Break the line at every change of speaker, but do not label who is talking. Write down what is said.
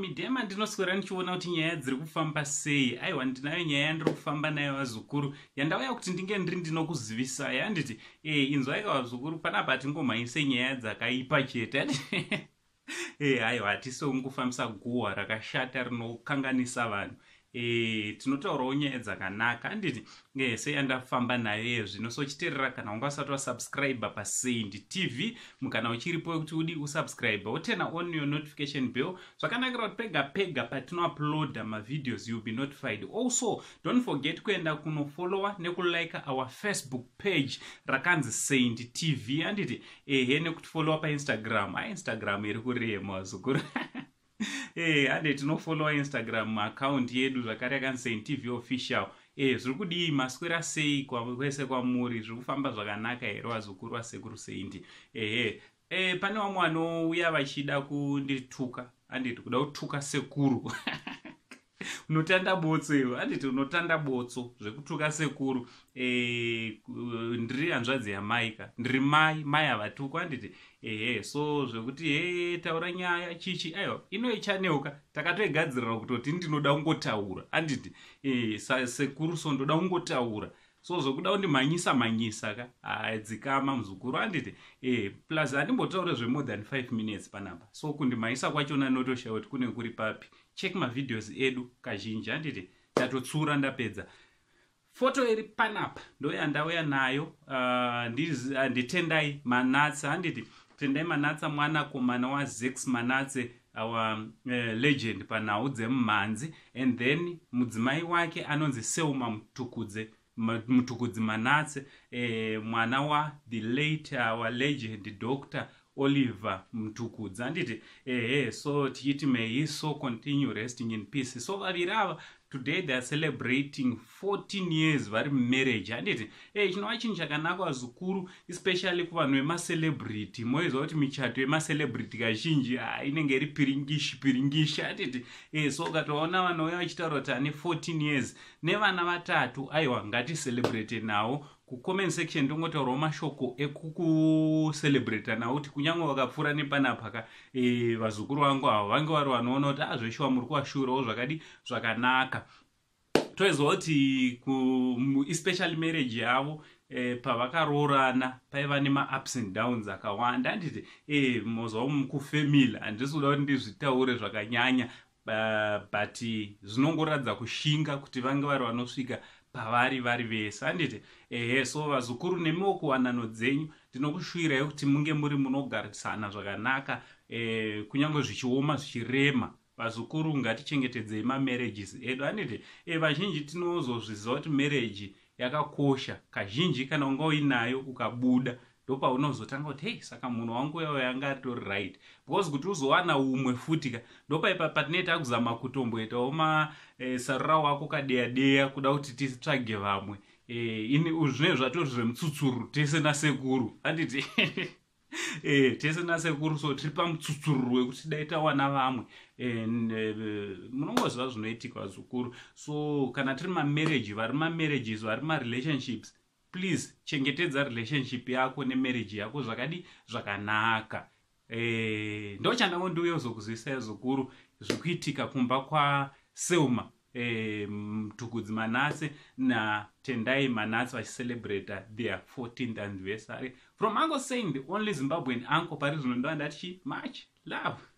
midhema ndinoswera ndichiona kuti nyaya dziri kufamba sei aiwa ndinayo nyaya yandiri kufamba nayo vazukuru yandauya kuti ndinge ndiri ndinokuzivisa yanditi e inzwaika vazukuru panapa hatingomhanyise nyaya dzakaipa chete ehaiwa hatisiwo mukufambisa guhwa rakashata rinokanganisa vanhu e, tinotaurawo nyaya dzakanaka anditi e, sei andafamba naye zvino sochiteerera kana unga usati wasubscribe pasend tv mukana uchiripo wekuti udi usubscribe woturn on your notification bill zvakanakira kuti pega pega patinoaplouda mavideos youll be notified also don't forget kuenda kunofollowa nekulika our facebook page rakanzi sand tv anditi ehe nekutifollowa painstagram ainstagram ah, iri kuremwa zukuru ee ade tinofollowa instagram account yedu zvakare yakanzi sein tv official e zviri kudii maswera sei kwese kwamuri zviri kufamba zvakanaka here vazukuru vasekuru seindi ehe e, pane vamwe anouya vachida kundituka anditi kuda kutuka sekuru notanda botso iyo anditi unotanda botso zvekutuka sekuru e, ndiri hanzvadzi yamaika ndiri mai mai havatuku anditi ehe so zvekuti he taura nyaya chichi aiwa inoichaneuka takatoigadzirira kutoti ndinoda kungotaura anditi e, sekuru so ndoda kungotaura so zvokuda kundimhanyisa mhanyisa ka haidzikama muzukuru anditi e plus handimbotaure zvemore than five minutes panapa so kundimhanyisa kwachona notoshaya kuti kunenge kuri papi check mavhidhios edu kazhinji anditi ndatotsura ndapedza foto iri panapa ndo yandauya nayo handitendai uh, manatse handiti tendai manatse mwanakomana wazex manatse our uh, legend panhau dzemumhanzi and then mudzimai wake anonzi selma mutukudze mutukudzi manatse eh, mwana wathe late our legend doctor oliver mutukudza anditi ehe so tichiti mayhe so continue resting in peace so vaviri ava today theyare celebrating 14 years vari mumarriage anditi ehe chinova chinhu chakanakwa zvikuru especially kuvanhu vemacelebrity moiziva kuti michato yemacelebrity kazhinji inenge iri piringishi piringishi anditi ehe so ukatovaona vanouya vachitaura kuti ane 14 years nevana vatatu aiwa ngatiselebrate navo kucomment section tongotaurawo mashoko ekukucelebrata nawo kuti kunyange vakapfuura nepanapaka e, vazukuru vangu avo vange vari vanoona kuti azveshuwa ah, muri kuvashuurawo zvakadi zvakanaka toizwa kuti especially marriage yavo E, pavakaroorana paiva nemaups and downs akawanda handiti e, eh, mozvavo mukufemili handisi kuda kuti ndizvitaure zvakanyanya Uh, but zvinongoratidza kushinga kuti vange vari vanosvika pavari vari vese handiti ehe so vazukuru nemiwo kuwanano dzenyu ndinokushuvirai kuti munge muri munogarisana zvakanaka e, eh, kunyange zvichioma zvichirema vazukuru ngatichengetedzei mamarrages edu handiti e, eh, vazhinji tinozozviziva kuti marriage yakakosha kazhinji kana unga uinayo ukabuda ndopaunozotanga kuti hei saka munhu wangu yao yanga atori right because kuti uzowana umwe futi ka ndopaipa patine takuzama kutomboitawo masarura eh, e, wako kadeya deya kuda kuti titsvage vamwe e, ini zvinei zvatori zvemutsutsuru tese nasekuru anditi e, eh, tese nasekuru so tiri pamutsutsuru wekuti dai tawana vamwe munongoziva zvinoitika zvikuru so kana tiri mamarriage vari mamarriages vari marelationships ma please chengetedza relationship yako nemarriji yako zvakadi zvakanaka e, eh, ndo chandangondiuyewo zokuzivisai zokuru zvekuitika kumba kwaselma e, eh, mtukudzi manase natendai manase vachicelebrata their 14th anniversary from ango saying the only zimbabwen uncle pari zvino ndava ndatichi much love